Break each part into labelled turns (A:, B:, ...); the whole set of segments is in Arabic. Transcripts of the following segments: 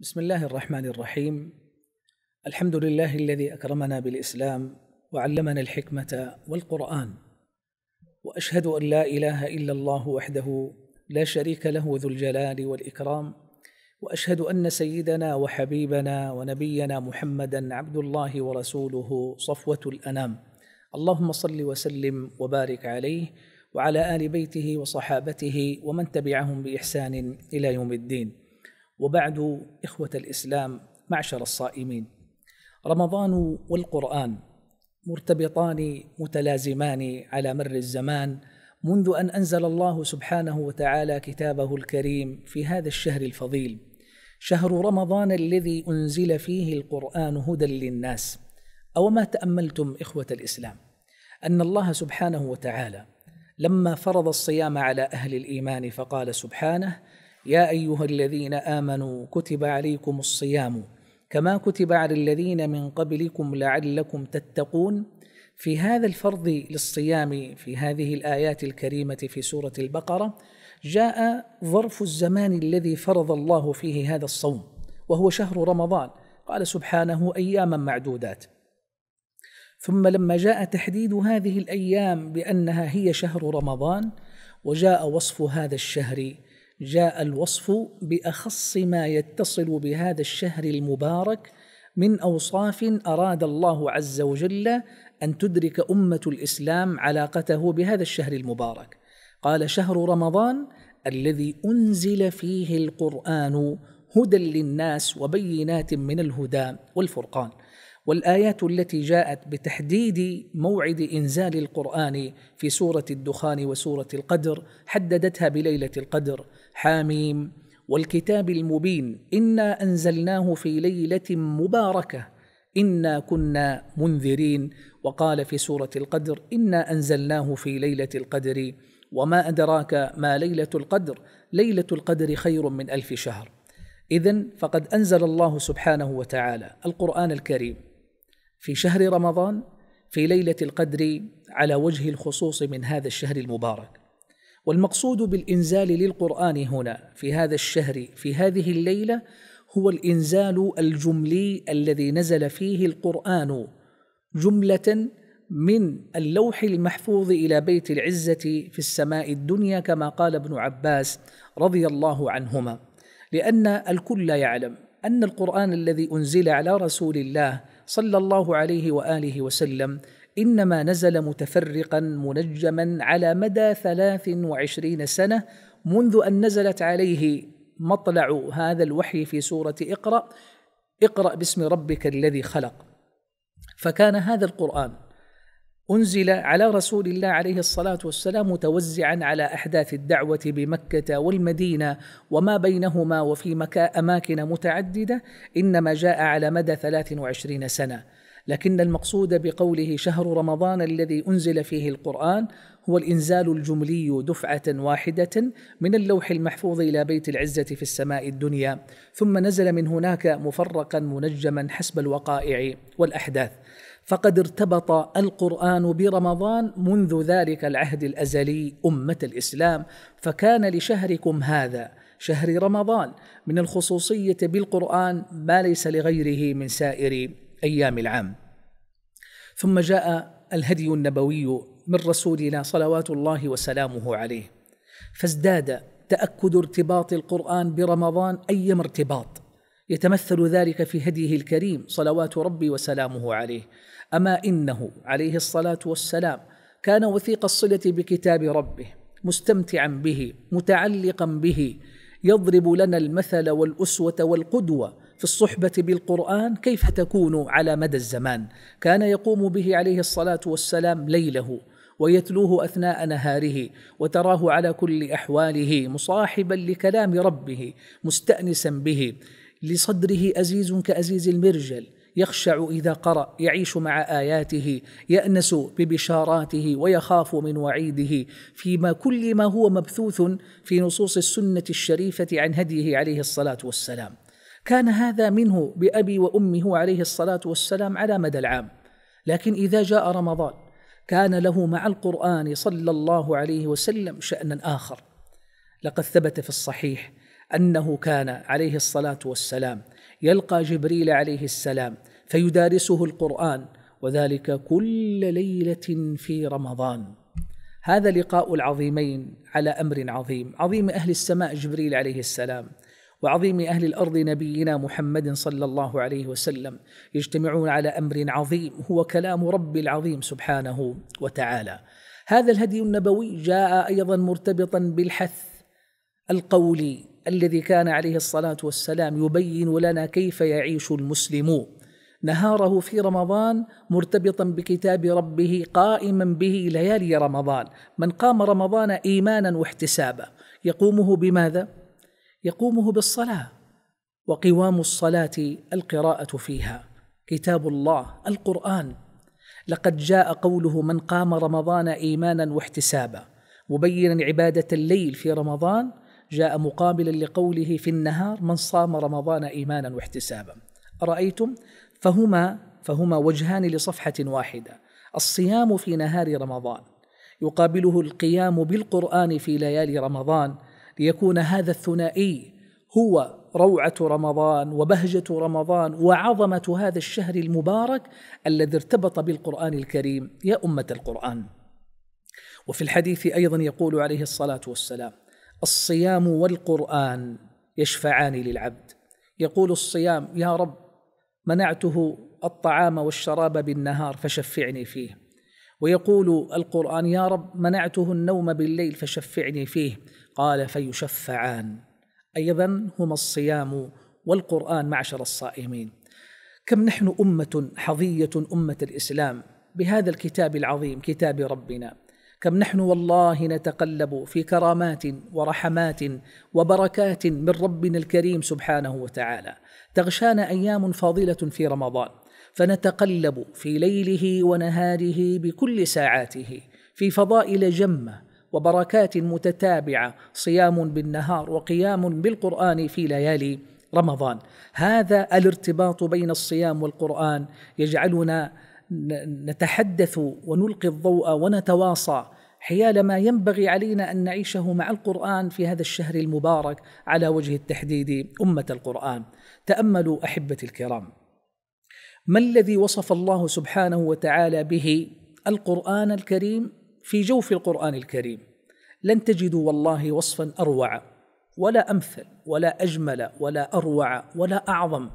A: بسم الله الرحمن الرحيم الحمد لله الذي اكرمنا بالاسلام وعلمنا الحكمه والقران واشهد ان لا اله الا الله وحده لا شريك له ذو الجلال والاكرام واشهد ان سيدنا وحبيبنا ونبينا محمدا عبد الله ورسوله صفوه الانام اللهم صل وسلم وبارك عليه وعلى ال بيته وصحابته ومن تبعهم باحسان الى يوم الدين وبعد إخوة الإسلام معشر الصائمين رمضان والقرآن مرتبطان متلازمان على مر الزمان منذ أن أنزل الله سبحانه وتعالى كتابه الكريم في هذا الشهر الفضيل شهر رمضان الذي أنزل فيه القرآن هدى للناس أو ما تأملتم إخوة الإسلام أن الله سبحانه وتعالى لما فرض الصيام على أهل الإيمان فقال سبحانه يا ايها الذين امنوا كتب عليكم الصيام كما كتب على الذين من قبلكم لعلكم تتقون في هذا الفرض للصيام في هذه الايات الكريمه في سوره البقره جاء ظرف الزمان الذي فرض الله فيه هذا الصوم وهو شهر رمضان قال سبحانه اياما معدودات ثم لما جاء تحديد هذه الايام بانها هي شهر رمضان وجاء وصف هذا الشهر جاء الوصف باخص ما يتصل بهذا الشهر المبارك من اوصاف اراد الله عز وجل ان تدرك امه الاسلام علاقته بهذا الشهر المبارك قال شهر رمضان الذي انزل فيه القران هدى للناس وبينات من الهدى والفرقان والايات التي جاءت بتحديد موعد انزال القران في سوره الدخان وسوره القدر حددتها بليله القدر حاميم والكتاب المبين انا انزلناه في ليله مباركه انا كنا منذرين وقال في سوره القدر انا انزلناه في ليله القدر وما ادراك ما ليله القدر ليله القدر خير من الف شهر اذا فقد انزل الله سبحانه وتعالى القران الكريم في شهر رمضان في ليله القدر على وجه الخصوص من هذا الشهر المبارك والمقصود بالانزال للقران هنا في هذا الشهر في هذه الليله هو الانزال الجملي الذي نزل فيه القران جمله من اللوح المحفوظ الى بيت العزه في السماء الدنيا كما قال ابن عباس رضي الله عنهما لان الكل يعلم ان القران الذي انزل على رسول الله صلى الله عليه واله وسلم انما نزل متفرقا منجما على مدى ثلاث وعشرين سنه منذ ان نزلت عليه مطلع هذا الوحي في سوره اقرا اقرا باسم ربك الذي خلق فكان هذا القران أنزل على رسول الله عليه الصلاة والسلام متوزعا على أحداث الدعوة بمكة والمدينة وما بينهما وفي مكا أماكن متعددة إنما جاء على مدى 23 سنة لكن المقصود بقوله شهر رمضان الذي أنزل فيه القرآن هو الإنزال الجملي دفعة واحدة من اللوح المحفوظ إلى بيت العزة في السماء الدنيا ثم نزل من هناك مفرقا منجما حسب الوقائع والأحداث فقد ارتبط القران برمضان منذ ذلك العهد الازلي امه الاسلام فكان لشهركم هذا شهر رمضان من الخصوصيه بالقران ما ليس لغيره من سائر ايام العام ثم جاء الهدي النبوي من رسولنا صلوات الله وسلامه عليه فازداد تاكد ارتباط القران برمضان ايما ارتباط يتمثل ذلك في هديه الكريم صلوات ربي وسلامه عليه اما انه عليه الصلاه والسلام كان وثيق الصله بكتاب ربه مستمتعا به متعلقا به يضرب لنا المثل والاسوه والقدوه في الصحبه بالقران كيف تكون على مدى الزمان كان يقوم به عليه الصلاه والسلام ليله ويتلوه اثناء نهاره وتراه على كل احواله مصاحبا لكلام ربه مستانسا به لصدره أزيز كأزيز المرجل يخشع إذا قرأ يعيش مع آياته يأنس ببشاراته ويخاف من وعيده فيما كل ما هو مبثوث في نصوص السنة الشريفة عن هديه عليه الصلاة والسلام كان هذا منه بأبي وأمه عليه الصلاة والسلام على مدى العام لكن إذا جاء رمضان كان له مع القرآن صلى الله عليه وسلم شأنا آخر لقد ثبت في الصحيح انه كان عليه الصلاه والسلام يلقى جبريل عليه السلام فيدارسه القران وذلك كل ليله في رمضان هذا لقاء العظيمين على امر عظيم عظيم اهل السماء جبريل عليه السلام وعظيم اهل الارض نبينا محمد صلى الله عليه وسلم يجتمعون على امر عظيم هو كلام رب العظيم سبحانه وتعالى هذا الهدي النبوي جاء ايضا مرتبطا بالحث القولي الذي كان عليه الصلاه والسلام يبين لنا كيف يعيش المسلم نهاره في رمضان مرتبطا بكتاب ربه قائما به ليالي رمضان من قام رمضان ايمانا واحتسابا يقومه بماذا يقومه بالصلاه وقوام الصلاه القراءه فيها كتاب الله القران لقد جاء قوله من قام رمضان ايمانا واحتسابا مبينا عباده الليل في رمضان جاء مقابلا لقوله في النهار من صام رمضان ايمانا واحتسابا ارايتم فهما فهما وجهان لصفحه واحده الصيام في نهار رمضان يقابله القيام بالقران في ليالي رمضان ليكون هذا الثنائي هو روعه رمضان وبهجه رمضان وعظمه هذا الشهر المبارك الذي ارتبط بالقران الكريم يا امه القران وفي الحديث ايضا يقول عليه الصلاه والسلام الصيام والقران يشفعان للعبد يقول الصيام يا رب منعته الطعام والشراب بالنهار فشفعني فيه ويقول القران يا رب منعته النوم بالليل فشفعني فيه قال فيشفعان ايضا هما الصيام والقران معشر الصائمين كم نحن امه حظيه امه الاسلام بهذا الكتاب العظيم كتاب ربنا كم نحن والله نتقلب في كرامات ورحمات وبركات من ربنا الكريم سبحانه وتعالى تغشانا ايام فاضله في رمضان فنتقلب في ليله ونهاره بكل ساعاته في فضائل جمه وبركات متتابعه صيام بالنهار وقيام بالقران في ليالي رمضان هذا الارتباط بين الصيام والقران يجعلنا نتحدث ونلقي الضوء ونتواصى حيال ما ينبغي علينا ان نعيشه مع القران في هذا الشهر المبارك على وجه التحديد امه القران تاملوا احبتي الكرام ما الذي وصف الله سبحانه وتعالى به القران الكريم في جوف القران الكريم لن تجدوا والله وصفا اروع ولا امثل ولا اجمل ولا اروع ولا اعظم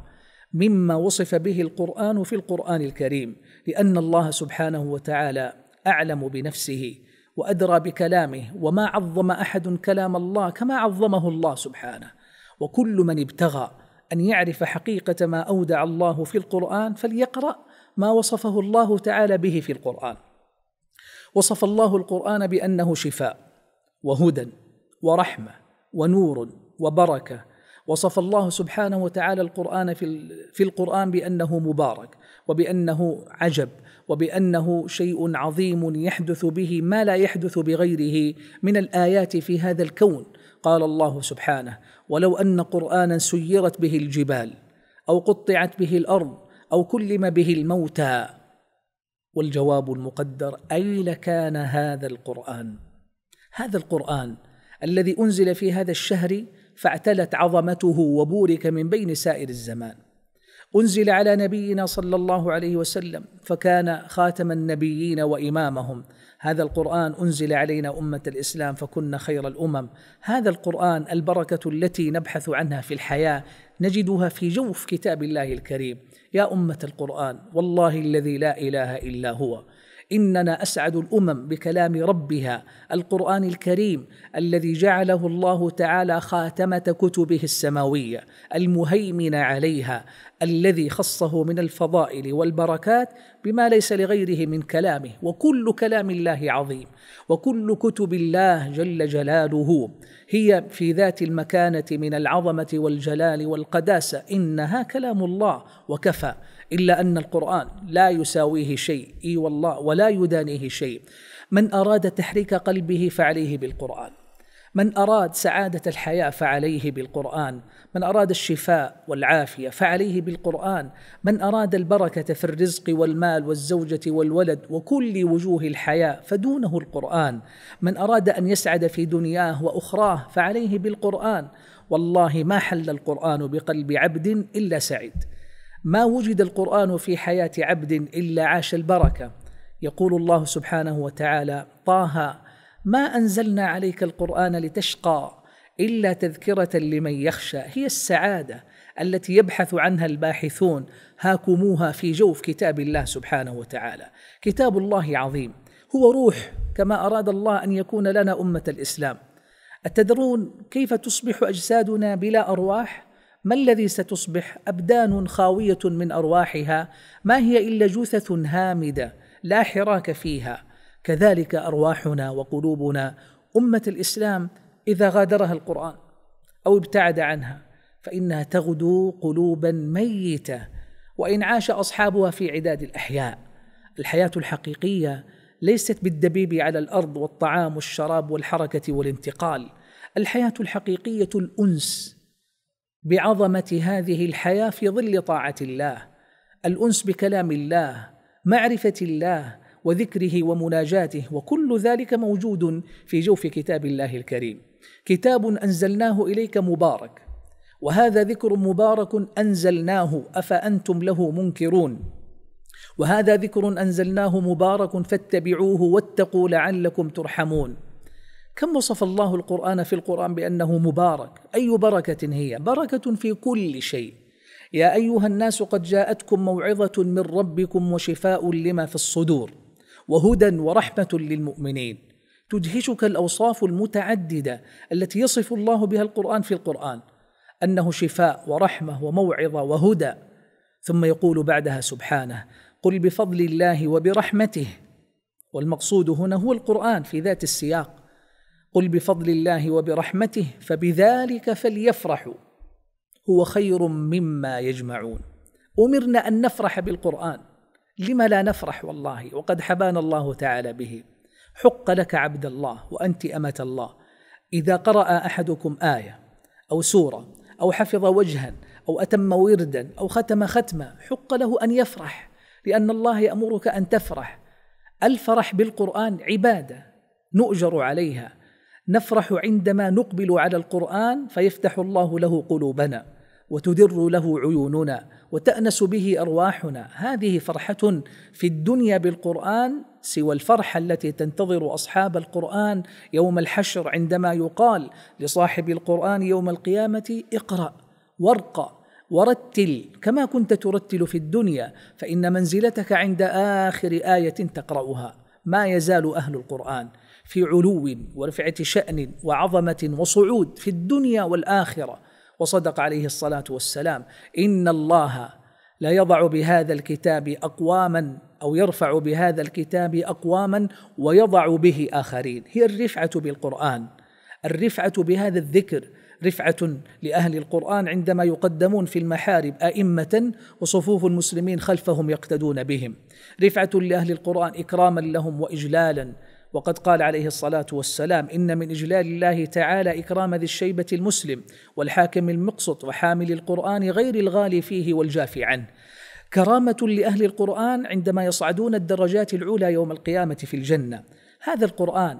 A: مما وصف به القران في القران الكريم لان الله سبحانه وتعالى اعلم بنفسه وادرى بكلامه وما عظم احد كلام الله كما عظمه الله سبحانه وكل من ابتغى ان يعرف حقيقه ما اودع الله في القران فليقرا ما وصفه الله تعالى به في القران وصف الله القران بانه شفاء وهدى ورحمه ونور وبركه وصف الله سبحانه وتعالى القرآن في, في القرآن بأنه مبارك وبأنه عجب وبأنه شيء عظيم يحدث به ما لا يحدث بغيره من الآيات في هذا الكون قال الله سبحانه ولو أن قرآنا سيرت به الجبال أو قطعت به الأرض أو كلم به الموتى والجواب المقدر أي لكان هذا القرآن هذا القرآن الذي أنزل في هذا الشهر فاعتلت عظمته وبورك من بين سائر الزمان انزل على نبينا صلى الله عليه وسلم فكان خاتم النبيين وامامهم هذا القران انزل علينا امه الاسلام فكنا خير الامم هذا القران البركه التي نبحث عنها في الحياه نجدها في جوف كتاب الله الكريم يا امه القران والله الذي لا اله الا هو اننا اسعد الامم بكلام ربها القران الكريم الذي جعله الله تعالى خاتمه كتبه السماويه المهيمن عليها الذي خصه من الفضائل والبركات بما ليس لغيره من كلامه وكل كلام الله عظيم وكل كتب الله جل جلاله هي في ذات المكانه من العظمه والجلال والقداسه انها كلام الله وكفى إلا أن القرآن لا يساويه شيء إي والله ولا يدانيه شيء من أراد تحريك قلبه فعليه بالقرآن من أراد سعادة الحياة فعليه بالقرآن من أراد الشفاء والعافية فعليه بالقرآن من أراد البركة في الرزق والمال والزوجة والولد وكل وجوه الحياة فدونه القرآن من أراد أن يسعد في دنياه وأخراه فعليه بالقرآن والله ما حل القرآن بقلب عبد إلا سعيد ما وجد القرآن في حياة عبد إلا عاش البركة يقول الله سبحانه وتعالى طه ما أنزلنا عليك القرآن لتشقى إلا تذكرة لمن يخشى هي السعادة التي يبحث عنها الباحثون هاكموها في جوف كتاب الله سبحانه وتعالى كتاب الله عظيم هو روح كما أراد الله أن يكون لنا أمة الإسلام أتدرون كيف تصبح أجسادنا بلا أرواح؟ ما الذي ستصبح ابدان خاويه من ارواحها ما هي الا جثث هامده لا حراك فيها كذلك ارواحنا وقلوبنا امه الاسلام اذا غادرها القران او ابتعد عنها فانها تغدو قلوبا ميته وان عاش اصحابها في عداد الاحياء الحياه الحقيقيه ليست بالدبيب على الارض والطعام والشراب والحركه والانتقال الحياه الحقيقيه الانس بعظمه هذه الحياه في ظل طاعه الله الانس بكلام الله معرفه الله وذكره ومناجاته وكل ذلك موجود في جوف كتاب الله الكريم كتاب انزلناه اليك مبارك وهذا ذكر مبارك انزلناه افانتم له منكرون وهذا ذكر انزلناه مبارك فاتبعوه واتقوا لعلكم ترحمون كم وصف الله القرآن في القرآن بأنه مبارك أي بركة هي بركة في كل شيء يا أيها الناس قد جاءتكم موعظة من ربكم وشفاء لما في الصدور وهدى ورحمة للمؤمنين تدهشك الأوصاف المتعددة التي يصف الله بها القرآن في القرآن أنه شفاء ورحمة وموعظة وهدى ثم يقول بعدها سبحانه قل بفضل الله وبرحمته والمقصود هنا هو القرآن في ذات السياق قل بفضل الله وبرحمته فبذلك فليفرحوا هو خير مما يجمعون امرنا ان نفرح بالقران لم لا نفرح والله وقد حبانا الله تعالى به حق لك عبد الله وانت امه الله اذا قرا احدكم ايه او سوره او حفظ وجها او اتم وردا او ختم ختمه حق له ان يفرح لان الله يامرك ان تفرح الفرح بالقران عباده نؤجر عليها نفرح عندما نقبل على القران فيفتح الله له قلوبنا وتدر له عيوننا وتانس به ارواحنا هذه فرحه في الدنيا بالقران سوى الفرحه التي تنتظر اصحاب القران يوم الحشر عندما يقال لصاحب القران يوم القيامه اقرا وارقى ورتل كما كنت ترتل في الدنيا فان منزلتك عند اخر ايه تقراها ما يزال اهل القران في علو ورفعه شان وعظمه وصعود في الدنيا والاخره وصدق عليه الصلاه والسلام ان الله لا يضع بهذا الكتاب اقواما او يرفع بهذا الكتاب اقواما ويضع به اخرين هي الرفعه بالقران الرفعه بهذا الذكر رفعه لاهل القران عندما يقدمون في المحارب ائمه وصفوف المسلمين خلفهم يقتدون بهم رفعه لاهل القران اكراما لهم واجلالا وقد قال عليه الصلاه والسلام ان من اجلال الله تعالى اكرام ذي الشيبه المسلم والحاكم المقسط وحامل القران غير الغالي فيه والجافي عنه كرامه لاهل القران عندما يصعدون الدرجات العلى يوم القيامه في الجنه هذا القران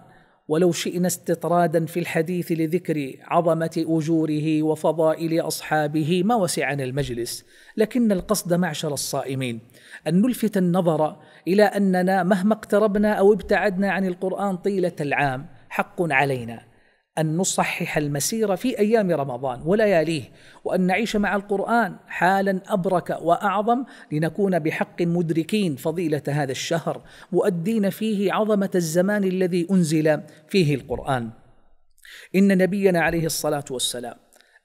A: ولو شئنا استطرادا في الحديث لذكر عظمه اجوره وفضائل اصحابه ما وسعنا المجلس لكن القصد معشر الصائمين ان نلفت النظر الى اننا مهما اقتربنا او ابتعدنا عن القران طيله العام حق علينا أن نصحح المسيرة في أيام رمضان ولياليه وأن نعيش مع القرآن حالا أبرك وأعظم لنكون بحق مدركين فضيلة هذا الشهر مؤدين فيه عظمة الزمان الذي أنزل فيه القرآن إن نبينا عليه الصلاة والسلام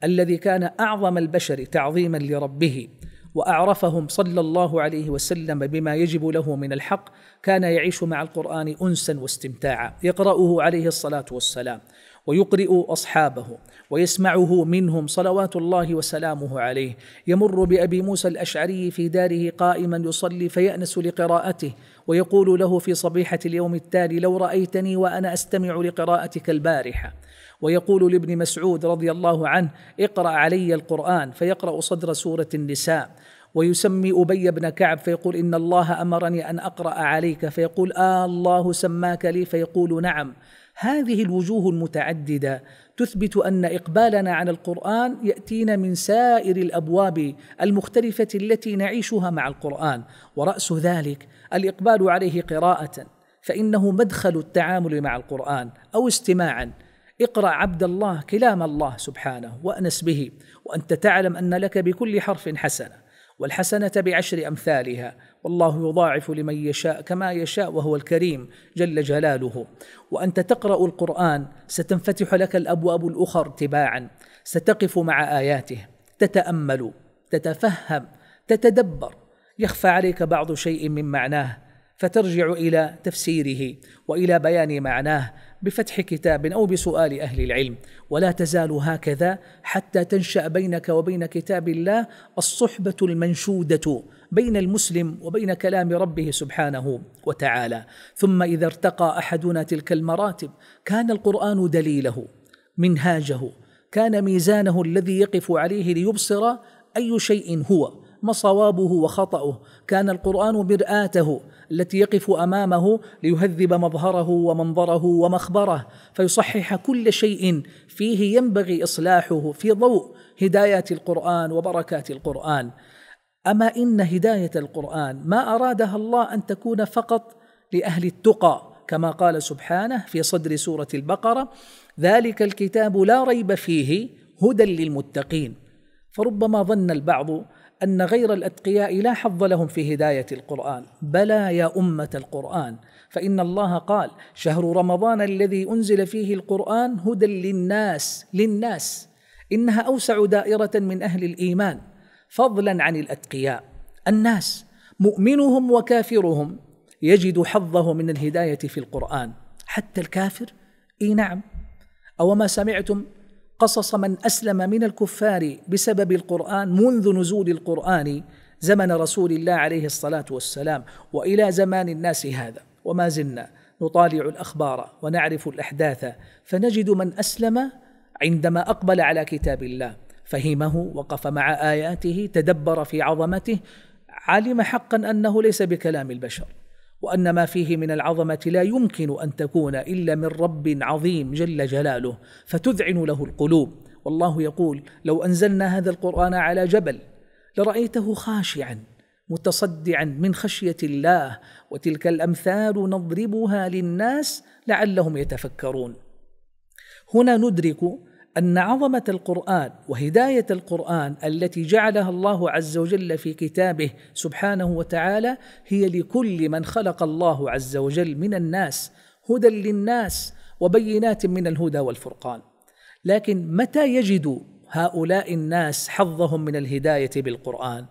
A: الذي كان أعظم البشر تعظيما لربه واعرفهم صلى الله عليه وسلم بما يجب له من الحق كان يعيش مع القران انسا واستمتاعا يقراه عليه الصلاه والسلام ويقرئ اصحابه ويسمعه منهم صلوات الله وسلامه عليه يمر بابي موسى الاشعري في داره قائما يصلي فيانس لقراءته ويقول له في صبيحه اليوم التالي لو رايتني وانا استمع لقراءتك البارحه ويقول لابن مسعود رضي الله عنه اقرا علي القران فيقرا صدر سوره النساء ويسمي أبي بن كعب فيقول إن الله أمرني أن أقرأ عليك فيقول آه الله سماك لي فيقول نعم هذه الوجوه المتعدده تثبت ان اقبالنا على القران ياتينا من سائر الابواب المختلفه التي نعيشها مع القران وراس ذلك الاقبال عليه قراءه فانه مدخل التعامل مع القران او استماعا اقرا عبد الله كلام الله سبحانه وانس به وانت تعلم ان لك بكل حرف حسنه والحسنه بعشر امثالها والله يضاعف لمن يشاء كما يشاء وهو الكريم جل جلاله وانت تقرا القران ستنفتح لك الابواب الاخرى تباعا ستقف مع اياته تتامل تتفهم تتدبر يخفى عليك بعض شيء من معناه فترجع الى تفسيره والى بيان معناه بفتح كتاب او بسؤال اهل العلم ولا تزال هكذا حتى تنشا بينك وبين كتاب الله الصحبه المنشوده بين المسلم وبين كلام ربه سبحانه وتعالى ثم اذا ارتقى احدنا تلك المراتب كان القران دليله منهاجه كان ميزانه الذي يقف عليه ليبصر اي شيء هو ما صوابه وخطأه كان القرآن مرآته التي يقف أمامه ليهذب مظهره ومنظره ومخبره فيصحح كل شيء فيه ينبغي إصلاحه في ضوء هدايات القرآن وبركات القرآن اما ان هدايه القران ما ارادها الله ان تكون فقط لاهل التقى كما قال سبحانه في صدر سوره البقره ذلك الكتاب لا ريب فيه هدى للمتقين فربما ظن البعض ان غير الاتقياء لا حظ لهم في هدايه القران بلى يا امه القران فان الله قال شهر رمضان الذي انزل فيه القران هدى للناس للناس انها اوسع دائره من اهل الايمان فضلا عن الاتقياء الناس مؤمنهم وكافرهم يجد حظه من الهدايه في القران حتى الكافر اي نعم او ما سمعتم قصص من اسلم من الكفار بسبب القران منذ نزول القران زمن رسول الله عليه الصلاه والسلام والى زمان الناس هذا وما زلنا نطالع الاخبار ونعرف الاحداث فنجد من اسلم عندما اقبل على كتاب الله فهمه وقف مع اياته تدبر في عظمته علم حقا انه ليس بكلام البشر وان ما فيه من العظمه لا يمكن ان تكون الا من رب عظيم جل جلاله فتذعن له القلوب والله يقول لو انزلنا هذا القران على جبل لرايته خاشعا متصدعا من خشيه الله وتلك الامثال نضربها للناس لعلهم يتفكرون هنا ندرك ان عظمه القران وهدايه القران التي جعلها الله عز وجل في كتابه سبحانه وتعالى هي لكل من خلق الله عز وجل من الناس هدى للناس وبينات من الهدى والفرقان لكن متى يجد هؤلاء الناس حظهم من الهدايه بالقران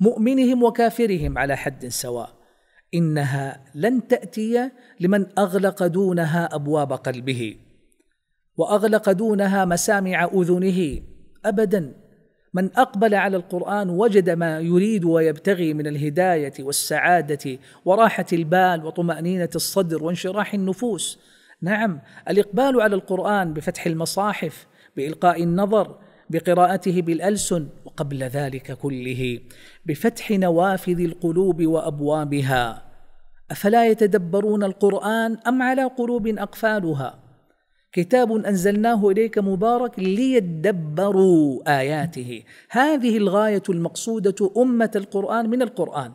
A: مؤمنهم وكافرهم على حد سواء انها لن تاتي لمن اغلق دونها ابواب قلبه واغلق دونها مسامع اذنه ابدا من اقبل على القران وجد ما يريد ويبتغي من الهدايه والسعاده وراحه البال وطمانينه الصدر وانشراح النفوس نعم الاقبال على القران بفتح المصاحف بالقاء النظر بقراءته بالالسن وقبل ذلك كله بفتح نوافذ القلوب وابوابها افلا يتدبرون القران ام على قلوب اقفالها كتاب انزلناه اليك مبارك ليدبروا اياته هذه الغايه المقصوده امه القران من القران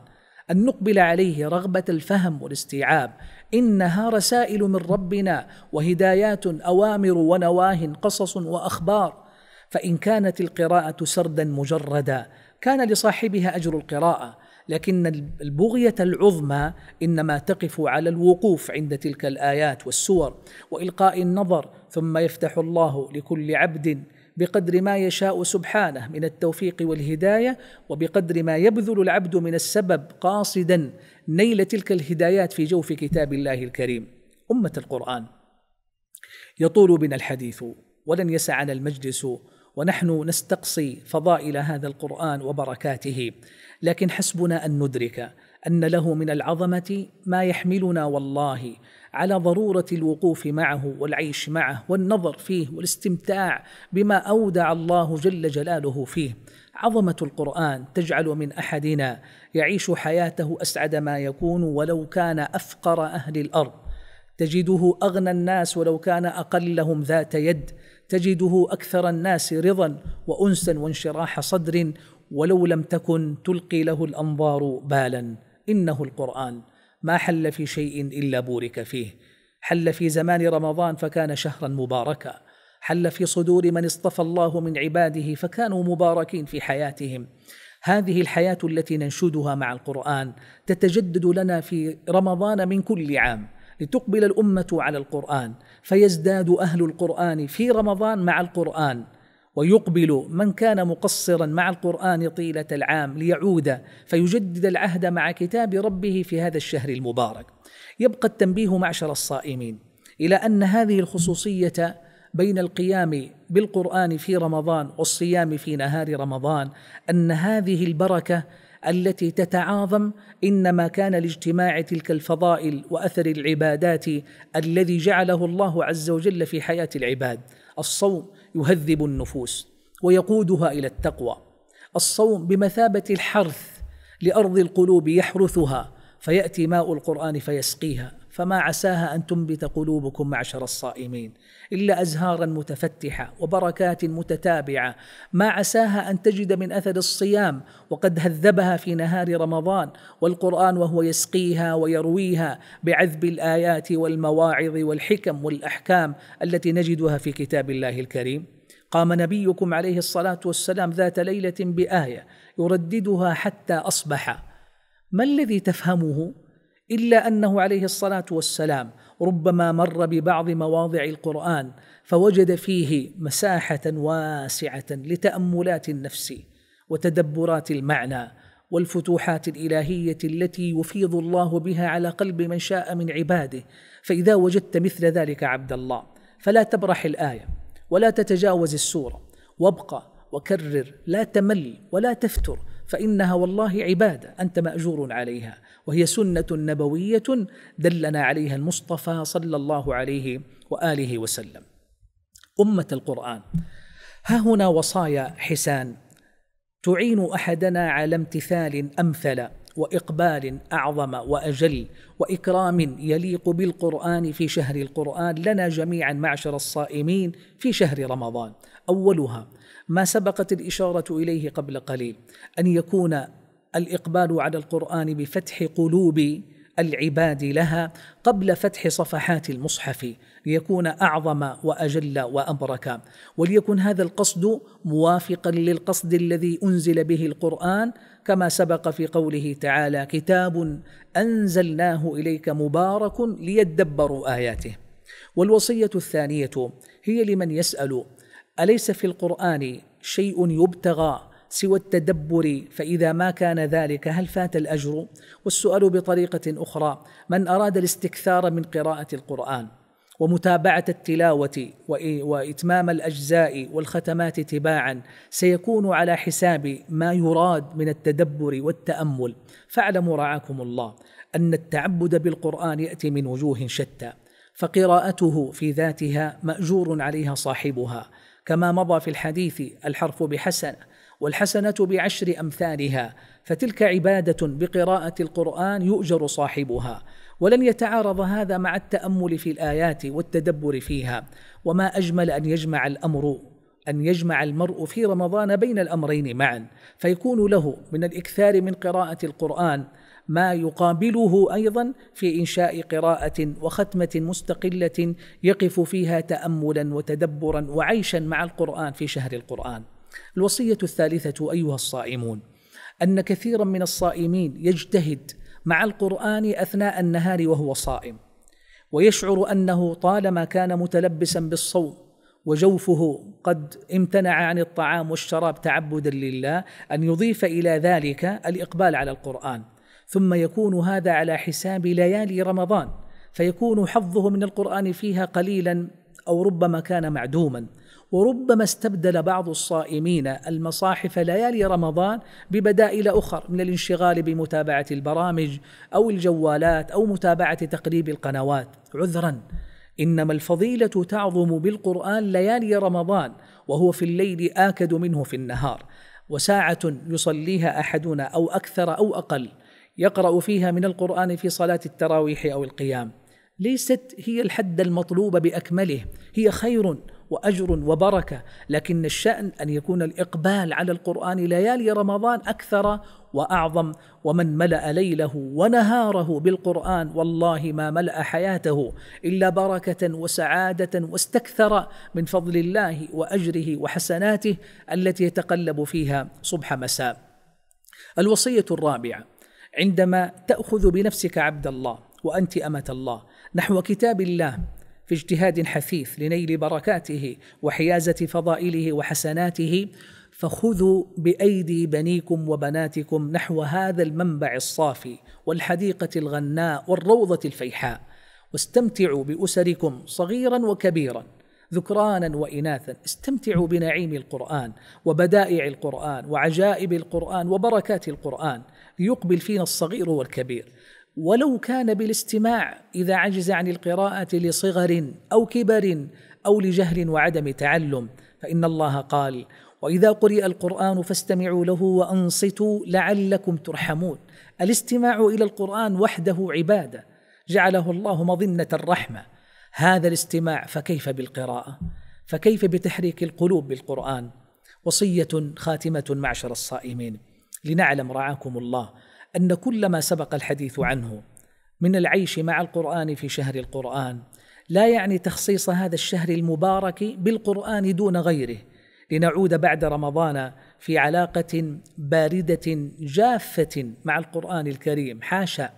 A: ان نقبل عليه رغبه الفهم والاستيعاب انها رسائل من ربنا وهدايات اوامر ونواه قصص واخبار فان كانت القراءه سردا مجردا كان لصاحبها اجر القراءه لكن البغية العظمى إنما تقف على الوقوف عند تلك الآيات والسور وإلقاء النظر ثم يفتح الله لكل عبد بقدر ما يشاء سبحانه من التوفيق والهدايه وبقدر ما يبذل العبد من السبب قاصدا نيل تلك الهدايات في جوف كتاب الله الكريم امه القران يطول بنا الحديث ولن يسعنا المجلس ونحن نستقصي فضائل هذا القرآن وبركاته لكن حسبنا أن ندرك أن له من العظمة ما يحملنا والله على ضرورة الوقوف معه والعيش معه والنظر فيه والاستمتاع بما أودع الله جل جلاله فيه عظمة القرآن تجعل من أحدنا يعيش حياته أسعد ما يكون ولو كان أفقر أهل الأرض تجده أغنى الناس ولو كان أقلهم ذات يد تجده اكثر الناس رضا وانسا وانشراح صدر ولو لم تكن تلقي له الانظار بالا انه القران ما حل في شيء الا بورك فيه حل في زمان رمضان فكان شهرا مباركا حل في صدور من اصطفى الله من عباده فكانوا مباركين في حياتهم هذه الحياه التي ننشدها مع القران تتجدد لنا في رمضان من كل عام لتقبل الامه على القران فيزداد اهل القران في رمضان مع القران ويقبل من كان مقصرا مع القران طيله العام ليعود فيجدد العهد مع كتاب ربه في هذا الشهر المبارك يبقى التنبيه معشر الصائمين الى ان هذه الخصوصيه بين القيام بالقران في رمضان والصيام في نهار رمضان ان هذه البركه التي تتعاظم انما كان لاجتماع تلك الفضائل واثر العبادات الذي جعله الله عز وجل في حياه العباد الصوم يهذب النفوس ويقودها الى التقوى الصوم بمثابه الحرث لارض القلوب يحرثها فياتي ماء القران فيسقيها فما عساها ان تنبت قلوبكم معشر الصائمين الا ازهارا متفتحه وبركات متتابعه ما عساها ان تجد من اثر الصيام وقد هذبها في نهار رمضان والقران وهو يسقيها ويرويها بعذب الايات والمواعظ والحكم والاحكام التي نجدها في كتاب الله الكريم قام نبيكم عليه الصلاه والسلام ذات ليله بايه يرددها حتى اصبح ما الذي تفهمه الا انه عليه الصلاه والسلام ربما مر ببعض مواضع القران فوجد فيه مساحه واسعه لتاملات النفس وتدبرات المعنى والفتوحات الالهيه التي يفيض الله بها على قلب من شاء من عباده فاذا وجدت مثل ذلك عبد الله فلا تبرح الايه ولا تتجاوز السوره وابقى وكرر لا تمل ولا تفتر فإنها والله عبادة أنت مأجور عليها وهي سنة نبوية دلنا عليها المصطفى صلى الله عليه وآله وسلم أمة القرآن ها هنا وصايا حسان تعين أحدنا على امتثال أمثل واقبال اعظم واجل واكرام يليق بالقران في شهر القران لنا جميعا معشر الصائمين في شهر رمضان اولها ما سبقت الاشاره اليه قبل قليل ان يكون الاقبال على القران بفتح قلوب العباد لها قبل فتح صفحات المصحف ليكون اعظم واجل وابرك وليكن هذا القصد موافقا للقصد الذي انزل به القران كما سبق في قوله تعالى كتاب انزلناه اليك مبارك ليدبروا اياته والوصيه الثانيه هي لمن يسال اليس في القران شيء يبتغى سوى التدبر فإذا ما كان ذلك هل فات الأجر؟ والسؤال بطريقة أخرى من أراد الاستكثار من قراءة القرآن ومتابعة التلاوة وإتمام الأجزاء والختمات تباعا سيكون على حساب ما يراد من التدبر والتأمل فاعلموا رعاكم الله أن التعبد بالقرآن يأتي من وجوه شتى فقراءته في ذاتها مأجور عليها صاحبها كما مضى في الحديث الحرف بحسنه والحسنه بعشر امثالها فتلك عباده بقراءه القران يؤجر صاحبها ولن يتعارض هذا مع التامل في الايات والتدبر فيها وما اجمل ان يجمع الامر أن يجمع المرء في رمضان بين الأمرين معا فيكون له من الإكثار من قراءة القرآن ما يقابله أيضا في إنشاء قراءة وختمة مستقلة يقف فيها تأملا وتدبرا وعيشا مع القرآن في شهر القرآن الوصية الثالثة أيها الصائمون أن كثيرا من الصائمين يجتهد مع القرآن أثناء النهار وهو صائم ويشعر أنه طالما كان متلبسا بالصوم وجوفه قد امتنع عن الطعام والشراب تعبدا لله ان يضيف الى ذلك الاقبال على القران ثم يكون هذا على حساب ليالي رمضان فيكون حظه من القران فيها قليلا او ربما كان معدوما وربما استبدل بعض الصائمين المصاحف ليالي رمضان ببدائل اخر من الانشغال بمتابعه البرامج او الجوالات او متابعه تقريب القنوات عذرا انما الفضيله تعظم بالقران ليالي رمضان وهو في الليل اكد منه في النهار وساعه يصليها احدنا او اكثر او اقل يقرا فيها من القران في صلاه التراويح او القيام ليست هي الحد المطلوب باكمله هي خير واجر وبركه لكن الشان ان يكون الاقبال على القران ليالي رمضان اكثر واعظم ومن ملا ليله ونهاره بالقران والله ما ملا حياته الا بركه وسعاده واستكثر من فضل الله واجره وحسناته التي يتقلب فيها صبح مساء الوصيه الرابعه عندما تاخذ بنفسك عبد الله وانت امه الله نحو كتاب الله في اجتهاد حثيث لنيل بركاته وحيازة فضائله وحسناته فخذوا بايدي بنيكم وبناتكم نحو هذا المنبع الصافي والحديقه الغناء والروضه الفيحاء واستمتعوا باسركم صغيرا وكبيرا ذكرانا واناثا استمتعوا بنعيم القران وبدائع القران وعجائب القران وبركات القران ليقبل فينا الصغير والكبير ولو كان بالاستماع اذا عجز عن القراءه لصغر او كبر او لجهل وعدم تعلم فان الله قال واذا قرئ القران فاستمعوا له وانصتوا لعلكم ترحمون الاستماع الى القران وحده عباده جعله الله مظنه الرحمه هذا الاستماع فكيف بالقراءه فكيف بتحريك القلوب بالقران وصيه خاتمه معشر الصائمين لنعلم رعاكم الله ان كل ما سبق الحديث عنه من العيش مع القران في شهر القران لا يعني تخصيص هذا الشهر المبارك بالقران دون غيره لنعود بعد رمضان في علاقه بارده جافه مع القران الكريم حاشا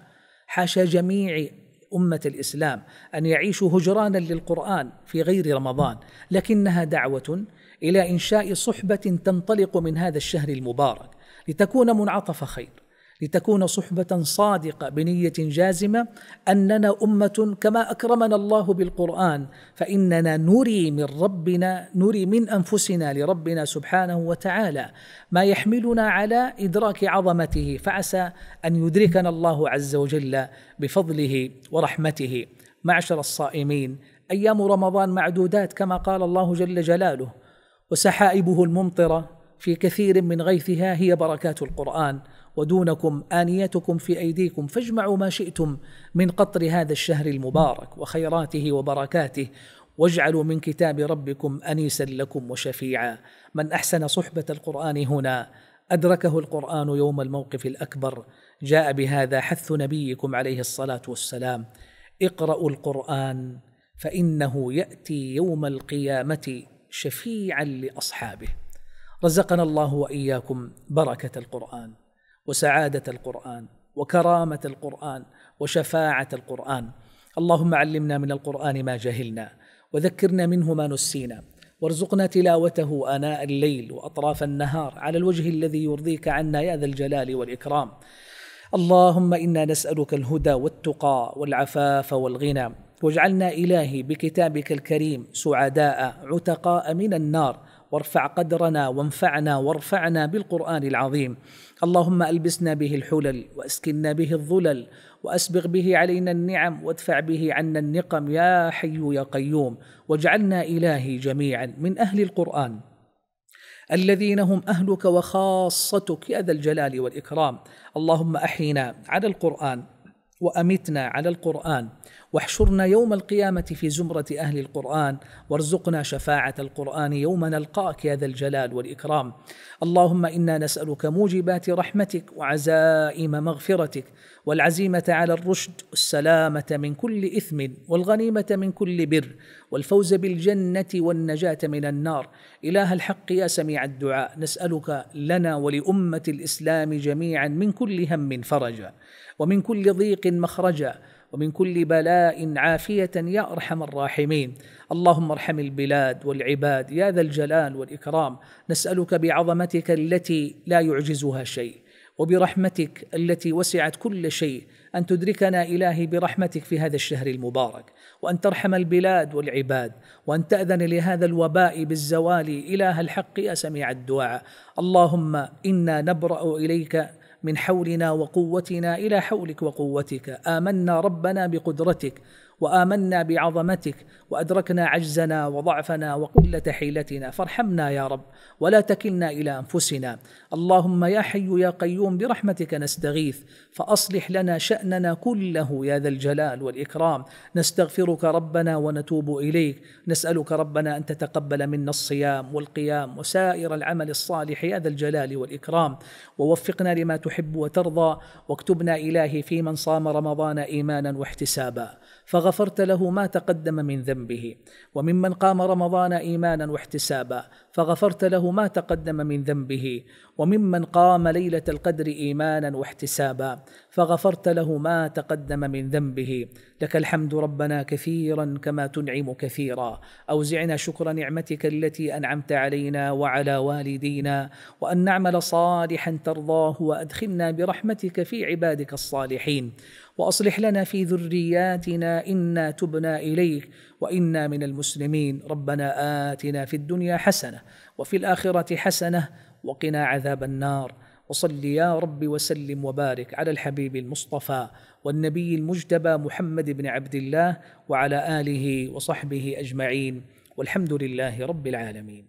A: حاشا جميع امه الاسلام ان يعيشوا هجرانا للقران في غير رمضان لكنها دعوه الى انشاء صحبه تنطلق من هذا الشهر المبارك لتكون منعطف خير لتكون صحبة صادقة بنية جازمة أننا أمة كما أكرمنا الله بالقرآن فإننا نري من ربنا نري من أنفسنا لربنا سبحانه وتعالى ما يحملنا على إدراك عظمته فعسى أن يدركنا الله عز وجل بفضله ورحمته معشر الصائمين أيام رمضان معدودات كما قال الله جل جلاله وسحائبه الممطرة في كثير من غيثها هي بركات القرآن ودونكم آنيتكم في أيديكم فاجمعوا ما شئتم من قطر هذا الشهر المبارك وخيراته وبركاته واجعلوا من كتاب ربكم أنيسا لكم وشفيعا من أحسن صحبة القرآن هنا أدركه القرآن يوم الموقف الأكبر جاء بهذا حث نبيكم عليه الصلاة والسلام اقرأوا القرآن فإنه يأتي يوم القيامة شفيعا لأصحابه رزقنا الله واياكم بركه القران وسعاده القران وكرامه القران وشفاعه القران اللهم علمنا من القران ما جهلنا وذكرنا منه ما نسينا وارزقنا تلاوته اناء الليل واطراف النهار على الوجه الذي يرضيك عنا يا ذا الجلال والاكرام اللهم انا نسالك الهدى والتقى والعفاف والغنى واجعلنا الهي بكتابك الكريم سعداء عتقاء من النار وارفع قدرنا وانفعنا وارفعنا بالقرآن العظيم اللهم ألبسنا به الحلل وأسكنا به الظلل وأسبغ به علينا النعم وادفع به عنا النقم يا حي يا قيوم واجعلنا إلهي جميعا من أهل القرآن الذين هم أهلك وخاصتك يا ذا الجلال والإكرام اللهم أحينا على القرآن وأمتنا على القرآن واحشرنا يوم القيامة في زمرة أهل القرآن وارزقنا شفاعة القرآن يوم نلقاك يا ذا الجلال والإكرام اللهم إنا نسألك موجبات رحمتك وعزائم مغفرتك والعزيمة على الرشد والسلامة من كل إثم والغنيمة من كل بر والفوز بالجنة والنجاة من النار إله الحق يا سميع الدعاء نسألك لنا ولأمة الإسلام جميعا من كل هم فرجا ومن كل ضيق مخرجا ومن كل بلاء عافية يا أرحم الراحمين اللهم ارحم البلاد والعباد يا ذا الجلال والإكرام نسألك بعظمتك التي لا يعجزها شيء وبرحمتك التي وسعت كل شيء ان تدركنا الهي برحمتك في هذا الشهر المبارك وان ترحم البلاد والعباد وان تاذن لهذا الوباء بالزوال اله الحق يا سميع الدعاء اللهم انا نبرا اليك من حولنا وقوتنا الى حولك وقوتك امنا ربنا بقدرتك وامنا بعظمتك وادركنا عجزنا وضعفنا وقله حيلتنا فارحمنا يا رب ولا تكلنا الى انفسنا اللهم يا حي يا قيوم برحمتك نستغيث فاصلح لنا شاننا كله يا ذا الجلال والاكرام نستغفرك ربنا ونتوب اليك نسالك ربنا ان تتقبل منا الصيام والقيام وسائر العمل الصالح يا ذا الجلال والاكرام ووفقنا لما تحب وترضى واكتبنا الهي في من صام رمضان ايمانا واحتسابا غفرت له ما تقدم من ذنبه وممن قام رمضان ايمانا واحتسابا فغفرت له ما تقدم من ذنبه وممن قام ليله القدر ايمانا واحتسابا فغفرت له ما تقدم من ذنبه لك الحمد ربنا كثيرا كما تنعم كثيرا اوزعنا شكر نعمتك التي انعمت علينا وعلى والدينا وان نعمل صالحا ترضاه وادخلنا برحمتك في عبادك الصالحين واصلح لنا في ذرياتنا انا تبنا اليك وانا من المسلمين ربنا اتنا في الدنيا حسنه وفي الاخره حسنه وقنا عذاب النار وصل يا رب وسلم وبارك على الحبيب المصطفى والنبي المجتبى محمد بن عبد الله وعلى اله وصحبه اجمعين والحمد لله رب العالمين